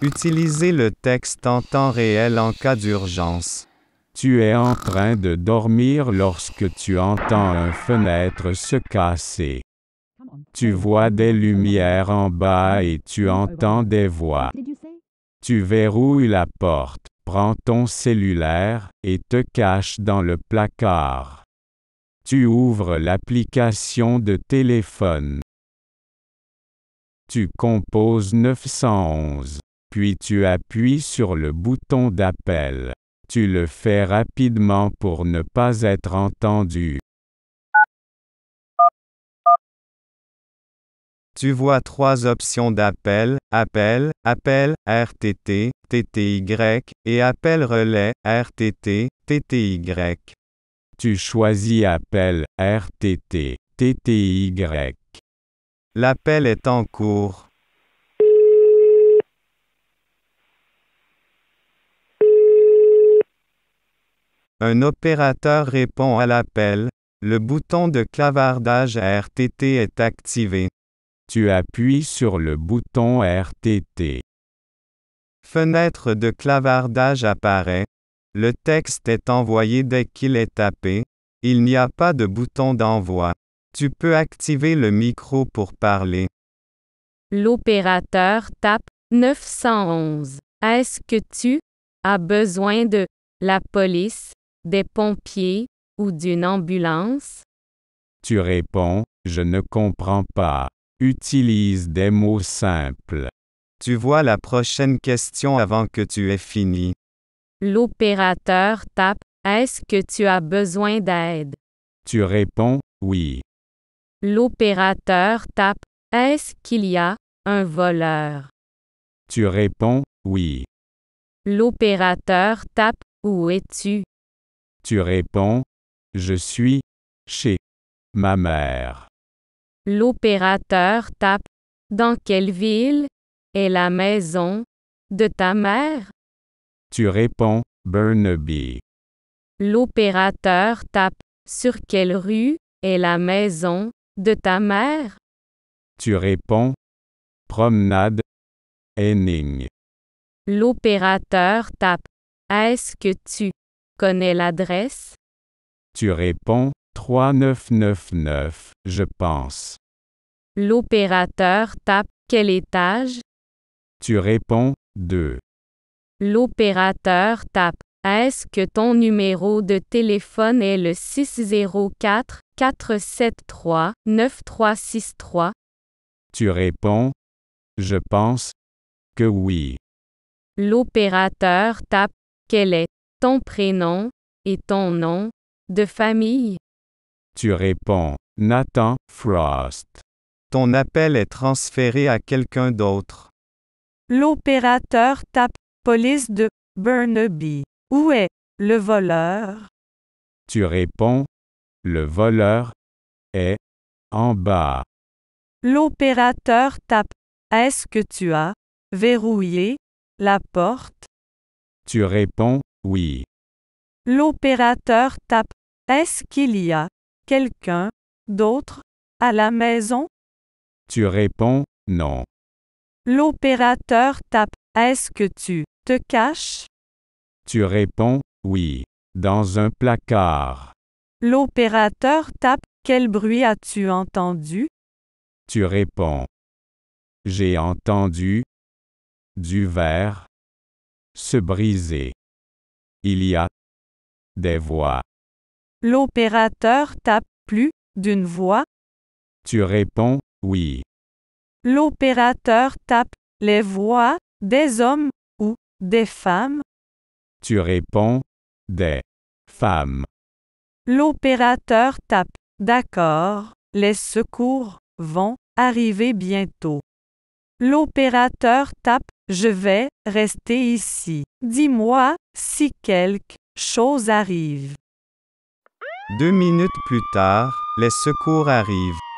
Utilisez le texte en temps réel en cas d'urgence. Tu es en train de dormir lorsque tu entends une fenêtre se casser. Tu vois des lumières en bas et tu entends des voix. Tu verrouilles la porte, prends ton cellulaire et te caches dans le placard. Tu ouvres l'application de téléphone. Tu composes 911 puis tu appuies sur le bouton d'appel. Tu le fais rapidement pour ne pas être entendu. Tu vois trois options d'appel, appel, appel, RTT, TTY, et appel relais, RTT, TTY. Tu choisis appel, RTT, TTY. L'appel est en cours. Un opérateur répond à l'appel. Le bouton de clavardage RTT est activé. Tu appuies sur le bouton RTT. Fenêtre de clavardage apparaît. Le texte est envoyé dès qu'il est tapé. Il n'y a pas de bouton d'envoi. Tu peux activer le micro pour parler. L'opérateur tape 911. Est-ce que tu as besoin de la police des pompiers ou d'une ambulance? Tu réponds, je ne comprends pas. Utilise des mots simples. Tu vois la prochaine question avant que tu aies fini. L'opérateur tape, est-ce que tu as besoin d'aide? Tu réponds, oui. L'opérateur tape, est-ce qu'il y a un voleur? Tu réponds, oui. L'opérateur tape, où es-tu? Tu réponds, je suis chez ma mère. L'opérateur tape, dans quelle ville est la maison de ta mère? Tu réponds, Burnaby. L'opérateur tape, sur quelle rue est la maison de ta mère? Tu réponds, promenade, Henning. L'opérateur tape, est-ce que tu connais l'adresse? Tu réponds 3999, je pense. L'opérateur tape quel étage? Tu réponds 2. L'opérateur tape Est-ce que ton numéro de téléphone est le 604 473 9363? Tu réponds Je pense que oui. L'opérateur tape Quel est ton prénom et ton nom de famille? Tu réponds Nathan Frost. Ton appel est transféré à quelqu'un d'autre. L'opérateur tape Police de Burnaby. Où est le voleur? Tu réponds Le voleur est en bas. L'opérateur tape Est-ce que tu as verrouillé la porte? Tu réponds oui. L'opérateur tape. Est-ce qu'il y a quelqu'un d'autre à la maison Tu réponds non. L'opérateur tape. Est-ce que tu te caches Tu réponds oui. Dans un placard. L'opérateur tape. Quel bruit as-tu entendu Tu réponds. J'ai entendu du verre se briser. Il y a des voix. L'opérateur tape plus d'une voix. Tu réponds oui. L'opérateur tape les voix des hommes ou des femmes. Tu réponds des femmes. L'opérateur tape d'accord. Les secours vont arriver bientôt. L'opérateur tape je vais rester ici. Dis-moi si quelque chose arrive. Deux minutes plus tard, les secours arrivent.